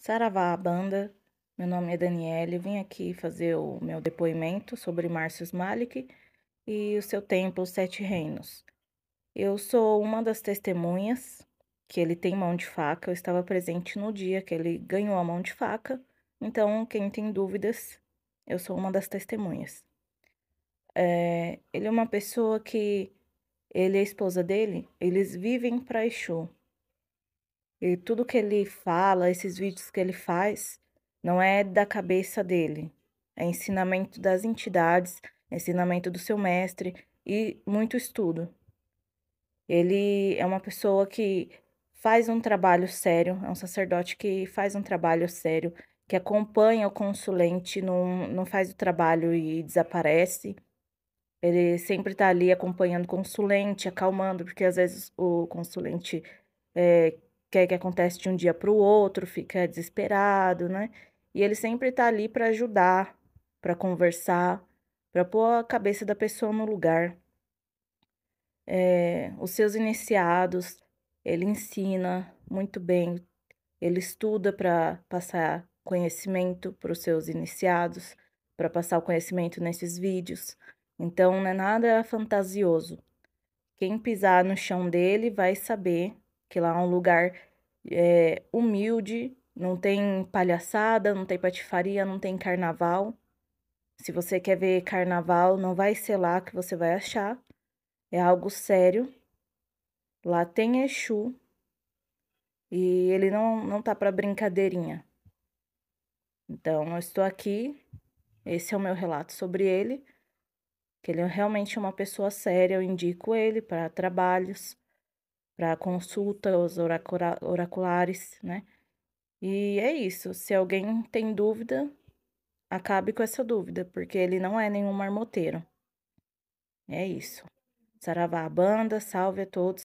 Saravá Banda, meu nome é Daniele, vim aqui fazer o meu depoimento sobre Márcio Malik e o seu templo Sete Reinos. Eu sou uma das testemunhas que ele tem mão de faca, eu estava presente no dia que ele ganhou a mão de faca, então quem tem dúvidas, eu sou uma das testemunhas. É, ele é uma pessoa que, ele e a esposa dele, eles vivem para Exu, e tudo que ele fala, esses vídeos que ele faz, não é da cabeça dele. É ensinamento das entidades, é ensinamento do seu mestre e muito estudo. Ele é uma pessoa que faz um trabalho sério, é um sacerdote que faz um trabalho sério, que acompanha o consulente, não, não faz o trabalho e desaparece. Ele sempre está ali acompanhando o consulente, acalmando, porque às vezes o consulente é, quer é que acontece de um dia para o outro, fica desesperado, né? E ele sempre tá ali para ajudar, para conversar, para pôr a cabeça da pessoa no lugar. É, os seus iniciados, ele ensina muito bem, ele estuda para passar conhecimento para os seus iniciados, para passar o conhecimento nesses vídeos. Então, não é nada fantasioso. Quem pisar no chão dele vai saber que lá é um lugar é, humilde, não tem palhaçada, não tem patifaria, não tem carnaval. Se você quer ver carnaval, não vai ser lá que você vai achar. É algo sério. Lá tem Exu e ele não não tá para brincadeirinha. Então, eu estou aqui. Esse é o meu relato sobre ele. Que ele é realmente uma pessoa séria, eu indico ele para trabalhos para consultas oraculares, né? E é isso. Se alguém tem dúvida, acabe com essa dúvida, porque ele não é nenhum marmoteiro. É isso. Saravá a banda, salve a todos.